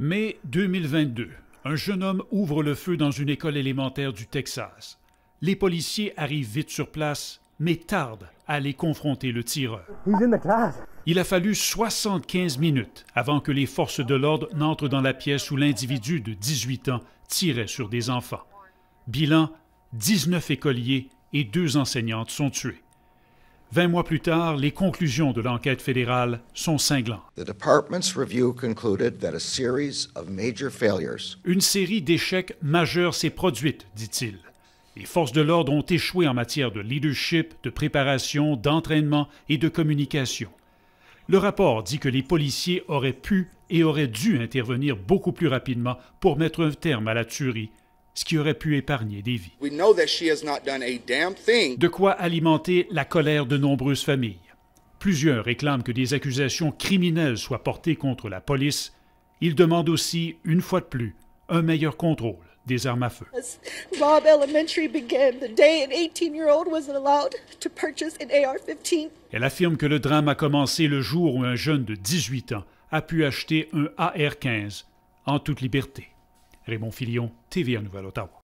Mai 2022, un jeune homme ouvre le feu dans une école élémentaire du Texas. Les policiers arrivent vite sur place, mais tardent à aller confronter le tireur. Il a fallu 75 minutes avant que les forces de l'ordre n'entrent dans la pièce où l'individu de 18 ans tirait sur des enfants. Bilan, 19 écoliers et deux enseignantes sont tués. Vingt mois plus tard, les conclusions de l'enquête fédérale sont cinglantes. Une série d'échecs majeurs s'est produite, dit-il. Les forces de l'ordre ont échoué en matière de leadership, de préparation, d'entraînement et de communication. Le rapport dit que les policiers auraient pu et auraient dû intervenir beaucoup plus rapidement pour mettre un terme à la tuerie ce qui aurait pu épargner des vies. De quoi alimenter la colère de nombreuses familles. Plusieurs réclament que des accusations criminelles soient portées contre la police. Ils demandent aussi, une fois de plus, un meilleur contrôle des armes à feu. Elle affirme que le drame a commencé le jour où un jeune de 18 ans a pu acheter un AR-15 en toute liberté. Raymond Filion, à Nouvelle Ottawa.